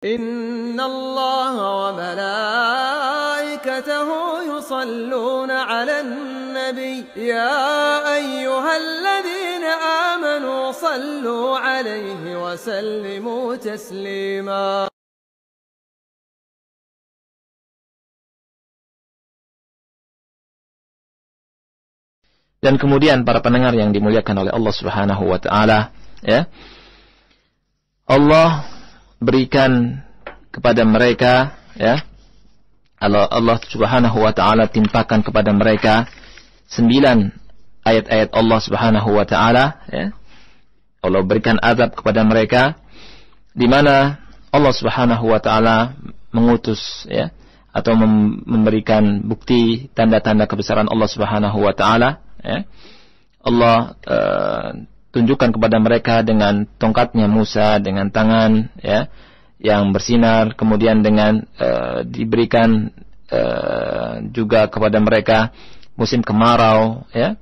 إن الله وملائكته يصلون على النبي يا أيها الذين آمنوا صلوا عليه وسلموا تسليما Dan kemudian para pendengar yang dimuliakan oleh Allah Subhanahu wa taala, ya. Allah berikan kepada mereka ya Allah, Allah Subhanahu wa taala timpakan kepada mereka sembilan ayat-ayat Allah Subhanahu wa taala ya Allah berikan azab kepada mereka di mana Allah Subhanahu wa taala mengutus ya atau memberikan bukti tanda-tanda kebesaran Allah Subhanahu wa taala ya Allah uh, tunjukkan kepada mereka dengan tongkatnya Musa dengan tangan ya yang bersinar kemudian dengan uh, diberikan uh, juga kepada mereka musim kemarau ya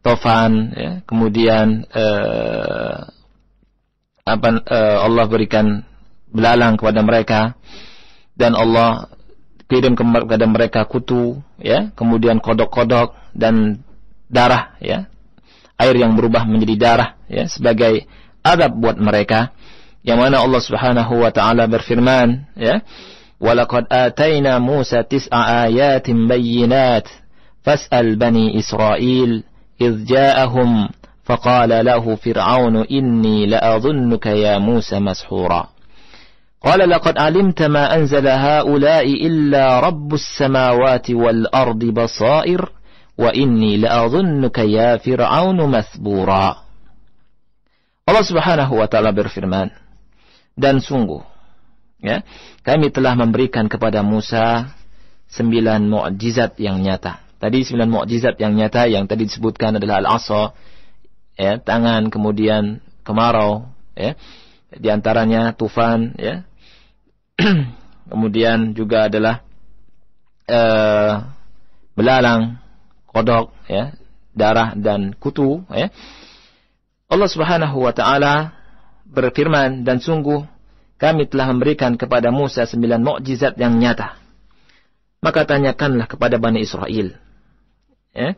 tofan ya kemudian uh, apa uh, Allah berikan belalang kepada mereka dan Allah kirim kepada mereka kutu ya kemudian kodok-kodok dan darah ya air yang berubah menjadi darah ya sebagai adab buat mereka yang mana Allah Subhanahu wa taala berfirman ya walaqad ataina Musa tis'a ayatin bayyinat fas'al bani Israil idh ja'ahum فقال له فرعون إني لأظنك ya Musa mashura قال لقد علمت ما أنزل هؤلاء إلا رب السماوات والأرض بصائر وإني لأظنك يا فرعون مثبورا Allah Subhanahu wa taala berfirman, dan sungguh ya, kami telah memberikan kepada Musa sembilan mukjizat yang nyata. Tadi sembilan mukjizat yang nyata yang tadi disebutkan adalah al-asa, ya, tangan, kemudian kemarau, ya. Di antaranya tufan, ya. kemudian juga adalah uh, belalang kodok, ya, darah dan kutu, ya. Allah Subhanahu wa taala berfirman dan sungguh kami telah memberikan kepada Musa sembilan mukjizat yang nyata. Maka tanyakanlah kepada Bani Israel. Ya.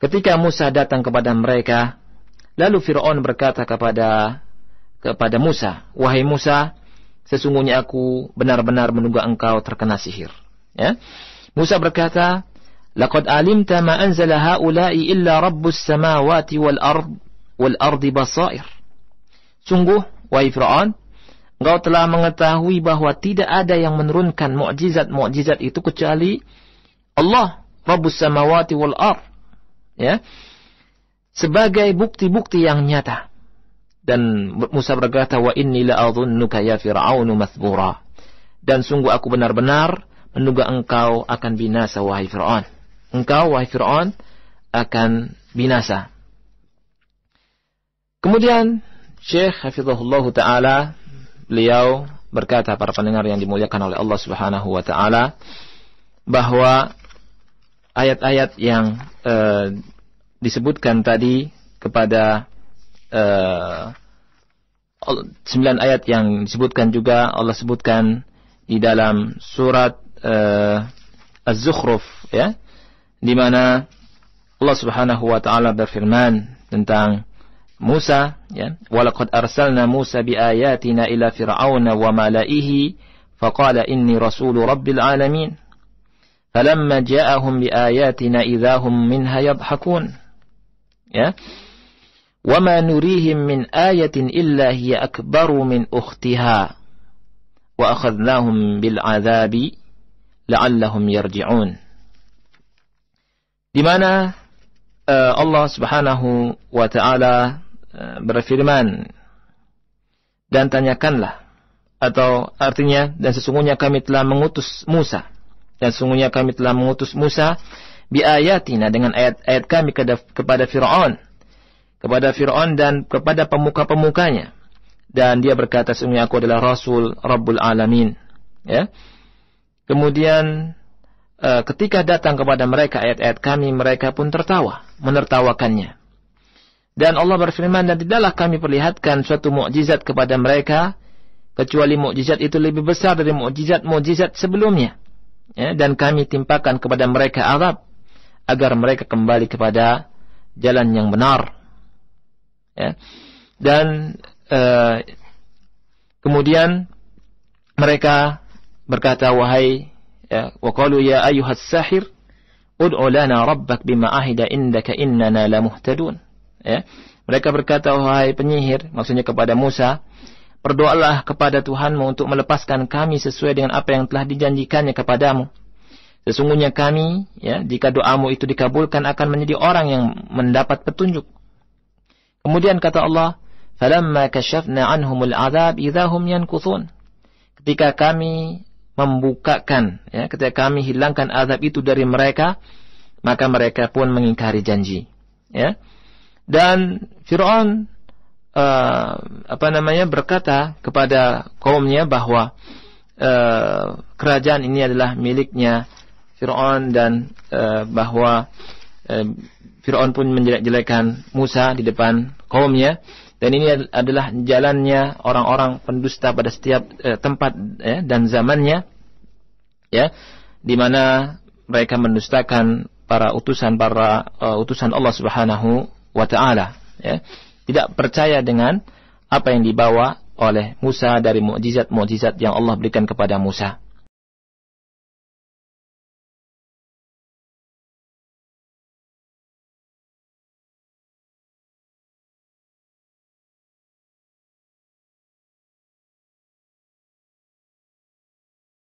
Ketika Musa datang kepada mereka, lalu Firaun berkata kepada kepada Musa, "Wahai Musa, sesungguhnya aku benar-benar menunggu engkau terkena sihir." Ya. Musa berkata, لقد علمت ما أنزل هؤلاء إلا رب السماوات والأرض والأرض بصائر. Sungguh, wahai Fir'aun, engkau telah mengetahui bahwa tidak ada yang menurunkan mukjizat-mukjizat itu kecuali Allah, Rabbus samawati wal Ar. Ya. Sebagai bukti-bukti yang nyata. Dan Musa berkata, "Wa inni la'adhunnuka ya Fir'aunu mathbura." Dan sungguh aku benar-benar menduga engkau akan binasa wahai Fir'aun engkau wahai Fir'aun akan binasa. Kemudian Syekh Hafizahullah Ta'ala beliau berkata para pendengar yang dimuliakan oleh Allah Subhanahu wa taala bahwa ayat-ayat yang uh, disebutkan tadi kepada eh, sembilan ayat yang disebutkan juga Allah sebutkan di dalam surat uh, Az-Zukhruf ya di mana Allah Subhanahu wa taala berfirman tentang Musa ya walaqad arsalna Musa biayatina ila fir'auna wa malaihi faqala inni rasulu rabbil alamin falamma ja'ahum biayatina idahum minha yadhhakun ya وما نريهم من آية إلا هي أكبر من أختها وأخذناهم بالعذاب لعلهم يرجعون di mana uh, Allah Subhanahu wa taala uh, berfirman dan tanyakanlah atau artinya dan sesungguhnya kami telah mengutus Musa dan sesungguhnya kami telah mengutus Musa biayatina dengan ayat-ayat kami kepada Firaun kepada Firaun dan kepada pemuka-pemukanya dan dia berkata sesungguhnya aku adalah rasul Rabbul Alamin ya kemudian e, ketika datang kepada mereka ayat-ayat kami, mereka pun tertawa, menertawakannya. Dan Allah berfirman, dan tidaklah kami perlihatkan suatu mukjizat kepada mereka, kecuali mukjizat itu lebih besar dari mukjizat-mukjizat sebelumnya. Ya, dan kami timpakan kepada mereka Arab agar mereka kembali kepada jalan yang benar. Ya. Dan e, kemudian mereka berkata, wahai ya wa qalu ya ayyuhas sahir ud'u lana rabbak bima ahida indaka innana lamuhtadun ya mereka berkata wahai penyihir maksudnya kepada Musa berdoalah kepada Tuhanmu untuk melepaskan kami sesuai dengan apa yang telah dijanjikannya kepadamu sesungguhnya kami ya jika doamu itu dikabulkan akan menjadi orang yang mendapat petunjuk kemudian kata Allah falamma kashafna anhumul adzab idzahum yankuthun ketika kami membukakan ya ketika kami hilangkan azab itu dari mereka maka mereka pun mengingkari janji ya dan Firaun uh, apa namanya berkata kepada kaumnya bahwa uh, kerajaan ini adalah miliknya Firaun dan uh, bahwa uh, Fir'aun pun menjelek-jelekan Musa di depan kaumnya dan ini adalah jalannya orang-orang pendusta pada setiap eh, tempat eh, dan zamannya ya di mana mereka mendustakan para utusan para uh, utusan Allah Subhanahu wa taala ya tidak percaya dengan apa yang dibawa oleh Musa dari mukjizat-mukjizat yang Allah berikan kepada Musa